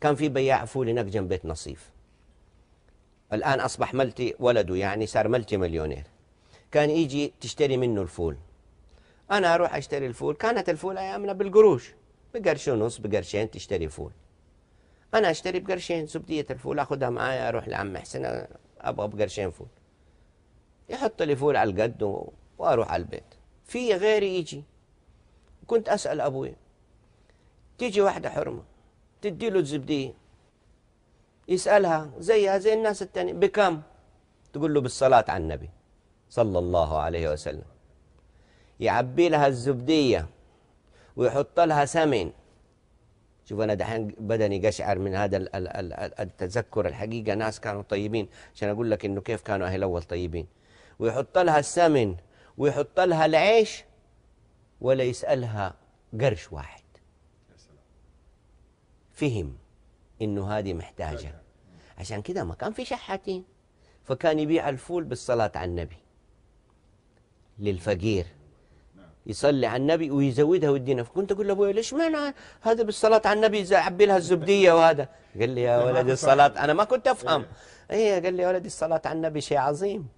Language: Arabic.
كان في بياع فول هناك جنب بيت نصيف الآن أصبح ملتي ولده يعني صار ملتي مليونير كان يجي تشتري منه الفول أنا أروح أشتري الفول كانت الفول أيامنا بالقروش بقرش ونص بقرشين تشتري فول أنا أشتري بقرشين زبدية الفول أخذها معايا أروح لعم حسين أبغى بقرشين فول يحط لي فول على القد وأروح على البيت في غيري يجي كنت أسأل أبوي تيجي واحدة حرمة تديله الزبدية يسألها زيها زي الناس التانية بكم تقول له بالصلاة على النبي صلى الله عليه وسلم يعبي لها الزبدية ويحط لها سمن شوف أنا دحين بدني قشعر من هذا التذكر الحقيقة ناس كانوا طيبين عشان أقول لك إنه كيف كانوا أهل أول طيبين ويحط لها السمن ويحط لها العيش ولا يسألها قرش واحد فهم انه هذه محتاجه عشان كده ما كان في شحاتين فكان يبيع الفول بالصلاه على النبي للفقير يصلي على النبي ويزودها ويدينا فكنت اقول لابويا ليش معنى هذا بالصلاه على النبي يعبي لها الزبديه وهذا قال لي يا ولدي الصلاه انا ما كنت افهم اي إيه، قال لي يا ولدي الصلاه على النبي شيء عظيم